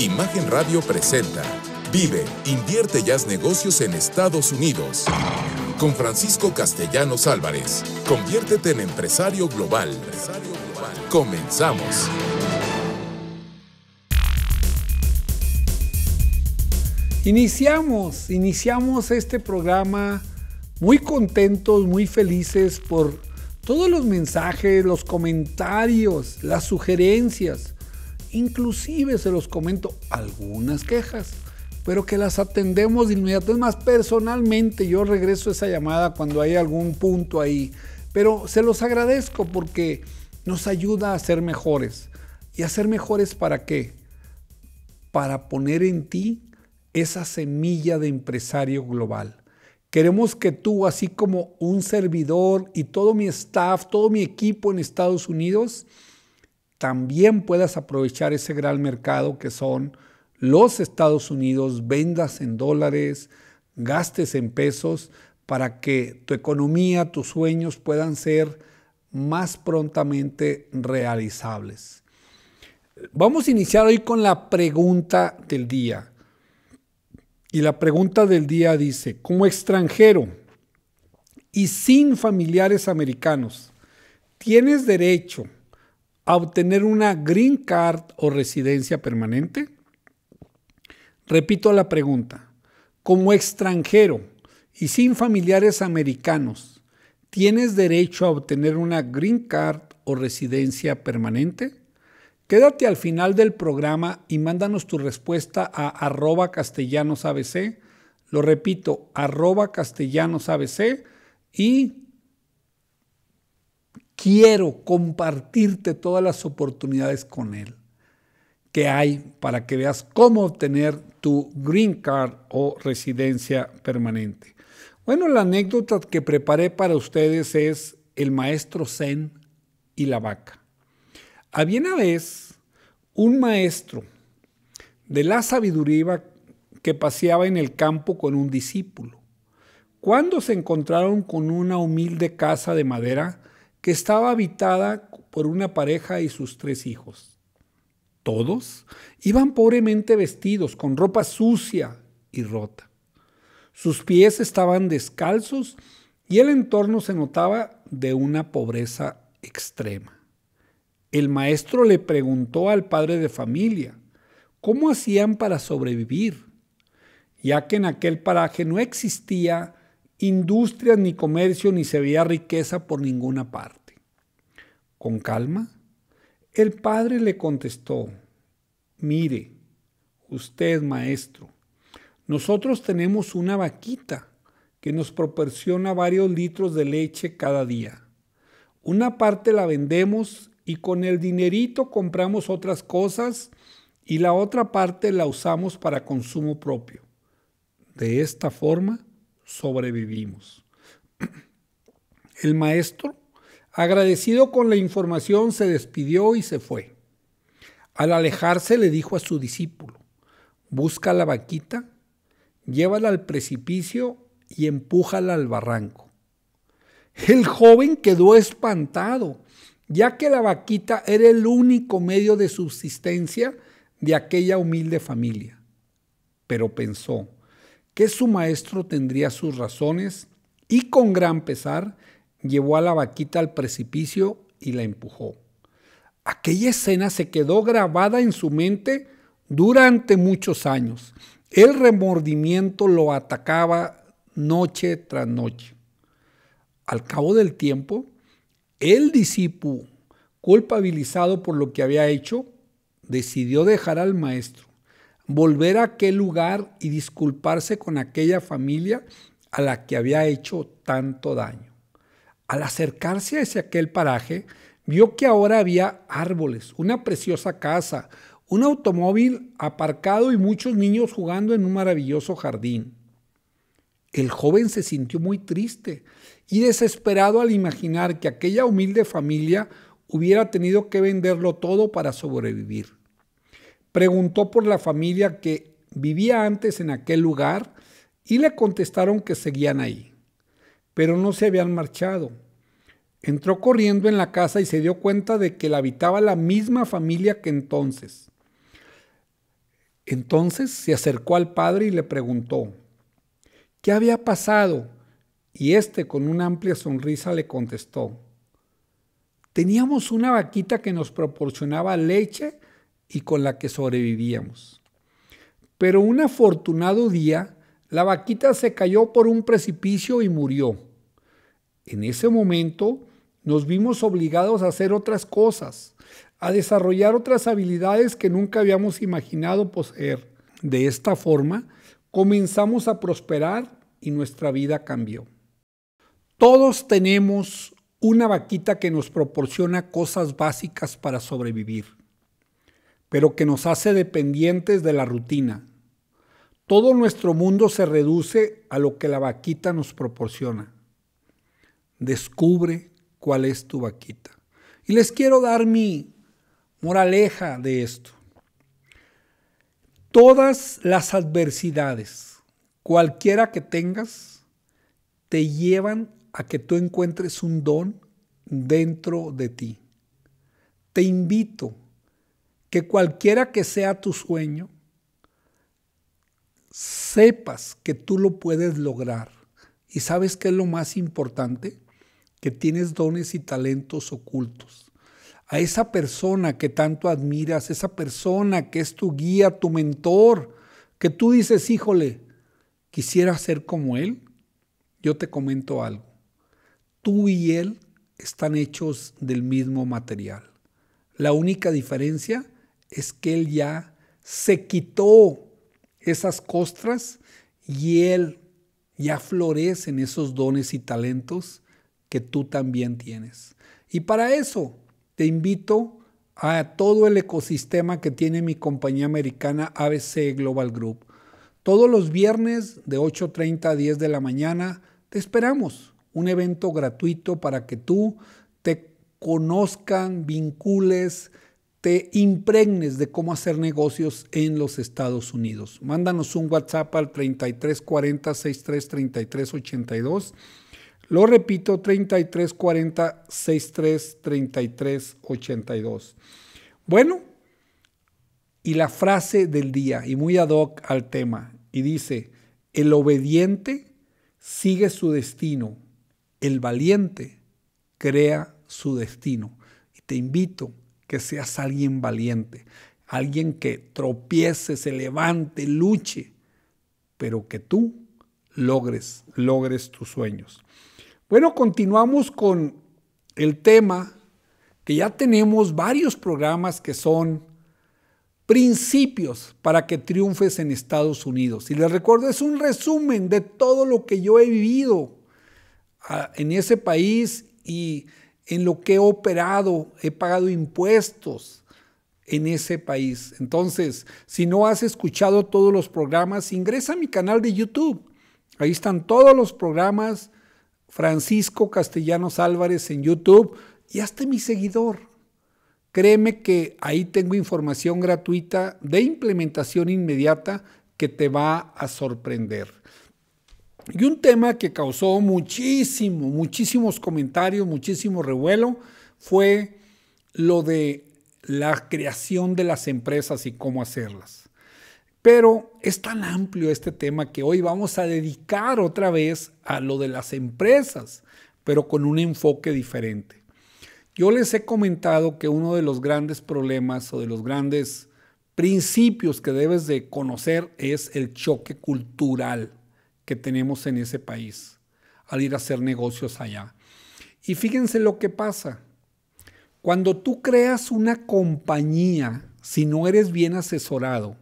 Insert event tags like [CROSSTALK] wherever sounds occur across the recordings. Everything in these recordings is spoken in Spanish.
Imagen Radio presenta Vive, invierte y haz negocios en Estados Unidos. Con Francisco Castellanos Álvarez. Conviértete en empresario global. Comenzamos. Iniciamos, iniciamos este programa muy contentos, muy felices por todos los mensajes, los comentarios, las sugerencias Inclusive se los comento algunas quejas, pero que las atendemos de inmediato. Es más, personalmente yo regreso esa llamada cuando hay algún punto ahí. Pero se los agradezco porque nos ayuda a ser mejores. ¿Y a ser mejores para qué? Para poner en ti esa semilla de empresario global. Queremos que tú, así como un servidor y todo mi staff, todo mi equipo en Estados Unidos, también puedas aprovechar ese gran mercado que son los Estados Unidos, vendas en dólares, gastes en pesos, para que tu economía, tus sueños puedan ser más prontamente realizables. Vamos a iniciar hoy con la pregunta del día. Y la pregunta del día dice, como extranjero y sin familiares americanos, ¿tienes derecho a obtener una green card o residencia permanente? Repito la pregunta. Como extranjero y sin familiares americanos, ¿tienes derecho a obtener una green card o residencia permanente? Quédate al final del programa y mándanos tu respuesta a arroba castellanosabc. Lo repito, arroba castellanosabc y quiero compartirte todas las oportunidades con Él que hay para que veas cómo obtener tu green card o residencia permanente. Bueno, la anécdota que preparé para ustedes es el maestro Zen y la vaca. Había una vez un maestro de la sabiduría que paseaba en el campo con un discípulo. Cuando se encontraron con una humilde casa de madera, que estaba habitada por una pareja y sus tres hijos. Todos iban pobremente vestidos, con ropa sucia y rota. Sus pies estaban descalzos y el entorno se notaba de una pobreza extrema. El maestro le preguntó al padre de familia cómo hacían para sobrevivir, ya que en aquel paraje no existía industrias, ni comercio, ni se veía riqueza por ninguna parte. Con calma, el padre le contestó, mire, usted maestro, nosotros tenemos una vaquita que nos proporciona varios litros de leche cada día. Una parte la vendemos y con el dinerito compramos otras cosas y la otra parte la usamos para consumo propio. De esta forma, sobrevivimos. [CLEARS THROAT] El maestro, agradecido con la información, se despidió y se fue. Al alejarse le dijo a su discípulo, busca la vaquita, llévala al precipicio y empújala al barranco. El joven quedó espantado, ya que la vaquita era el único medio de subsistencia de aquella humilde familia. Pero pensó, que su maestro tendría sus razones y con gran pesar llevó a la vaquita al precipicio y la empujó. Aquella escena se quedó grabada en su mente durante muchos años. El remordimiento lo atacaba noche tras noche. Al cabo del tiempo, el discípulo, culpabilizado por lo que había hecho, decidió dejar al maestro volver a aquel lugar y disculparse con aquella familia a la que había hecho tanto daño. Al acercarse a ese aquel paraje, vio que ahora había árboles, una preciosa casa, un automóvil aparcado y muchos niños jugando en un maravilloso jardín. El joven se sintió muy triste y desesperado al imaginar que aquella humilde familia hubiera tenido que venderlo todo para sobrevivir. Preguntó por la familia que vivía antes en aquel lugar y le contestaron que seguían ahí, pero no se habían marchado. Entró corriendo en la casa y se dio cuenta de que la habitaba la misma familia que entonces. Entonces se acercó al padre y le preguntó, ¿qué había pasado? Y este con una amplia sonrisa le contestó, teníamos una vaquita que nos proporcionaba leche y con la que sobrevivíamos. Pero un afortunado día, la vaquita se cayó por un precipicio y murió. En ese momento nos vimos obligados a hacer otras cosas, a desarrollar otras habilidades que nunca habíamos imaginado poseer. De esta forma, comenzamos a prosperar y nuestra vida cambió. Todos tenemos una vaquita que nos proporciona cosas básicas para sobrevivir pero que nos hace dependientes de la rutina. Todo nuestro mundo se reduce a lo que la vaquita nos proporciona. Descubre cuál es tu vaquita. Y les quiero dar mi moraleja de esto. Todas las adversidades, cualquiera que tengas, te llevan a que tú encuentres un don dentro de ti. Te invito que cualquiera que sea tu sueño, sepas que tú lo puedes lograr. Y sabes que es lo más importante? Que tienes dones y talentos ocultos. A esa persona que tanto admiras, esa persona que es tu guía, tu mentor, que tú dices, híjole, quisiera ser como él, yo te comento algo. Tú y él están hechos del mismo material. La única diferencia es que Él ya se quitó esas costras y Él ya florece en esos dones y talentos que tú también tienes. Y para eso te invito a todo el ecosistema que tiene mi compañía americana ABC Global Group. Todos los viernes de 8.30 a 10 de la mañana te esperamos un evento gratuito para que tú te conozcan, vincules, te impregnes de cómo hacer negocios en los Estados Unidos. Mándanos un WhatsApp al 3340 633382. Lo repito, 3340 633382. Bueno, y la frase del día, y muy ad hoc al tema, y dice, el obediente sigue su destino, el valiente crea su destino. Y te invito que seas alguien valiente, alguien que tropiece, se levante, luche, pero que tú logres, logres tus sueños. Bueno, continuamos con el tema que ya tenemos varios programas que son principios para que triunfes en Estados Unidos. Y les recuerdo, es un resumen de todo lo que yo he vivido ah, en ese país y en lo que he operado, he pagado impuestos en ese país. Entonces, si no has escuchado todos los programas, ingresa a mi canal de YouTube. Ahí están todos los programas. Francisco Castellanos Álvarez en YouTube y hazte mi seguidor. Créeme que ahí tengo información gratuita de implementación inmediata que te va a sorprender. Y un tema que causó muchísimo, muchísimos comentarios, muchísimo revuelo, fue lo de la creación de las empresas y cómo hacerlas. Pero es tan amplio este tema que hoy vamos a dedicar otra vez a lo de las empresas, pero con un enfoque diferente. Yo les he comentado que uno de los grandes problemas o de los grandes principios que debes de conocer es el choque cultural que tenemos en ese país al ir a hacer negocios allá. Y fíjense lo que pasa. Cuando tú creas una compañía, si no eres bien asesorado,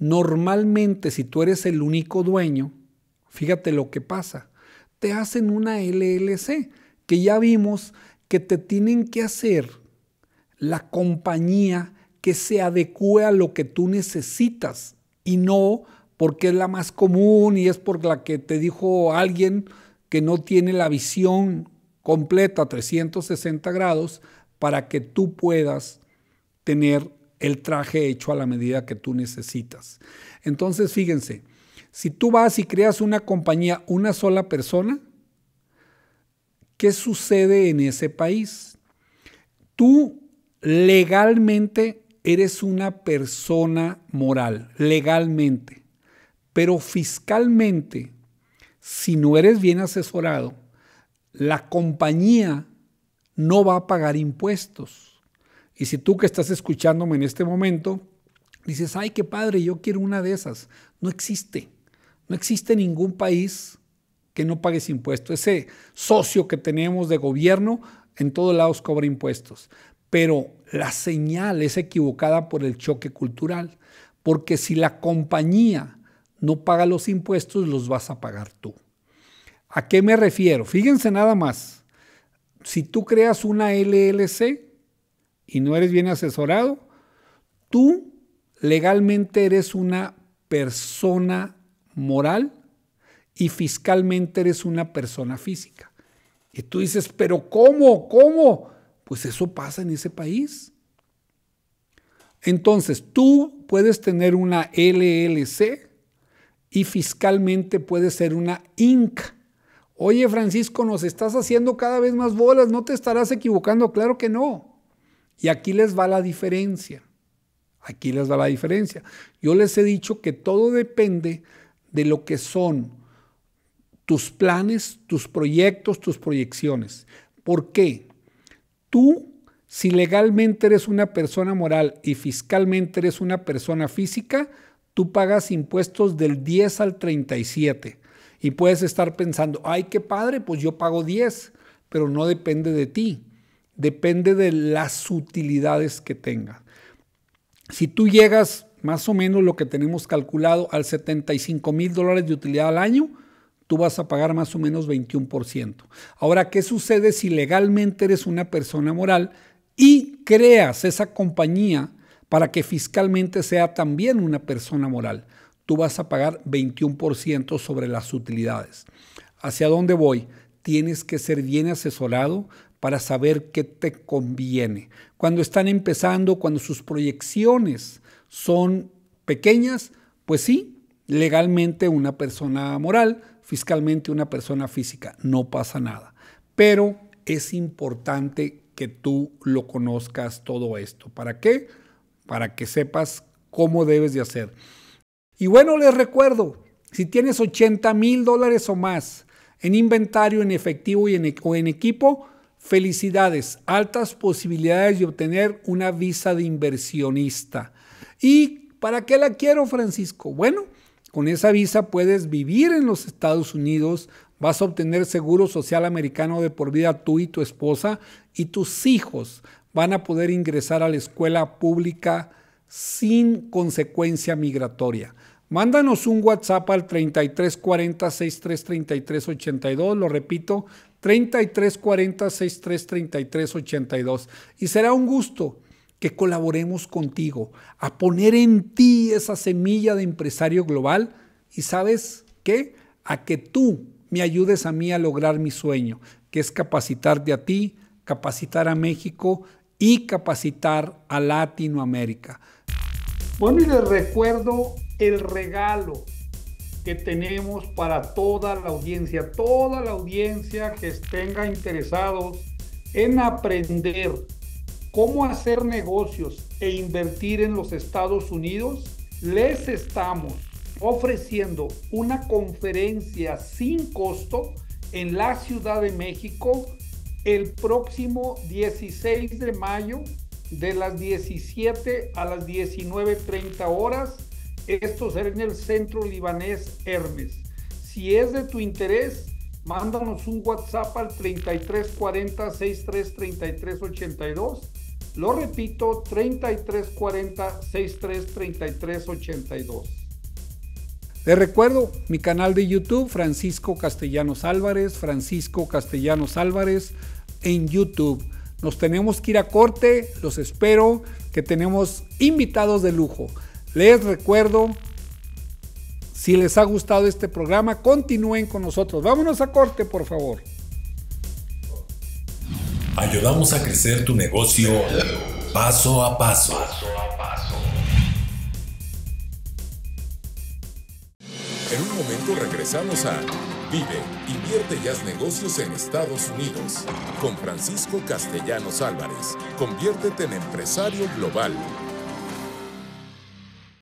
normalmente si tú eres el único dueño, fíjate lo que pasa. Te hacen una LLC, que ya vimos que te tienen que hacer la compañía que se adecue a lo que tú necesitas y no porque es la más común y es por la que te dijo alguien que no tiene la visión completa 360 grados para que tú puedas tener el traje hecho a la medida que tú necesitas. Entonces, fíjense, si tú vas y creas una compañía, una sola persona, ¿qué sucede en ese país? Tú legalmente eres una persona moral, legalmente. Pero fiscalmente, si no eres bien asesorado, la compañía no va a pagar impuestos. Y si tú que estás escuchándome en este momento, dices, ay, qué padre, yo quiero una de esas. No existe. No existe ningún país que no pagues impuestos. Ese socio que tenemos de gobierno en todos lados cobra impuestos. Pero la señal es equivocada por el choque cultural. Porque si la compañía no paga los impuestos, los vas a pagar tú. ¿A qué me refiero? Fíjense nada más. Si tú creas una LLC y no eres bien asesorado, tú legalmente eres una persona moral y fiscalmente eres una persona física. Y tú dices, pero ¿cómo? ¿Cómo? Pues eso pasa en ese país. Entonces, tú puedes tener una LLC y fiscalmente puede ser una inca. Oye Francisco, nos estás haciendo cada vez más bolas, no te estarás equivocando, claro que no. Y aquí les va la diferencia. Aquí les va la diferencia. Yo les he dicho que todo depende de lo que son tus planes, tus proyectos, tus proyecciones. ¿Por qué? Tú, si legalmente eres una persona moral y fiscalmente eres una persona física, tú pagas impuestos del 10 al 37 y puedes estar pensando, ay, qué padre, pues yo pago 10, pero no depende de ti, depende de las utilidades que tengas. Si tú llegas más o menos lo que tenemos calculado al 75 mil dólares de utilidad al año, tú vas a pagar más o menos 21%. Ahora, ¿qué sucede si legalmente eres una persona moral y creas esa compañía para que fiscalmente sea también una persona moral. Tú vas a pagar 21% sobre las utilidades. ¿Hacia dónde voy? Tienes que ser bien asesorado para saber qué te conviene. Cuando están empezando, cuando sus proyecciones son pequeñas, pues sí, legalmente una persona moral, fiscalmente una persona física, no pasa nada. Pero es importante que tú lo conozcas todo esto. ¿Para qué? para que sepas cómo debes de hacer. Y bueno, les recuerdo, si tienes 80 mil dólares o más en inventario, en efectivo y en, e, o en equipo, felicidades, altas posibilidades de obtener una visa de inversionista. ¿Y para qué la quiero, Francisco? Bueno, con esa visa puedes vivir en los Estados Unidos, Vas a obtener seguro social americano de por vida tú y tu esposa y tus hijos van a poder ingresar a la escuela pública sin consecuencia migratoria. Mándanos un WhatsApp al 3340 6333 82, lo repito, 3340 633382 82 y será un gusto que colaboremos contigo a poner en ti esa semilla de empresario global y sabes qué, a que tú me ayudes a mí a lograr mi sueño, que es capacitarte a ti, capacitar a México y capacitar a Latinoamérica. Bueno, y les recuerdo el regalo que tenemos para toda la audiencia, toda la audiencia que estén interesados en aprender cómo hacer negocios e invertir en los Estados Unidos, les estamos ofreciendo una conferencia sin costo en la Ciudad de México el próximo 16 de mayo de las 17 a las 19.30 horas. Esto será en el Centro Libanés Hermes. Si es de tu interés, mándanos un WhatsApp al 3340 633382. Lo repito, 3340 633382. Les recuerdo mi canal de YouTube, Francisco Castellanos Álvarez, Francisco Castellanos Álvarez en YouTube. Nos tenemos que ir a corte, los espero, que tenemos invitados de lujo. Les recuerdo, si les ha gustado este programa, continúen con nosotros. Vámonos a corte, por favor. Ayudamos a crecer tu negocio paso a paso. regresamos a Vive, invierte y haz negocios en Estados Unidos con Francisco Castellanos Álvarez. Conviértete en empresario global.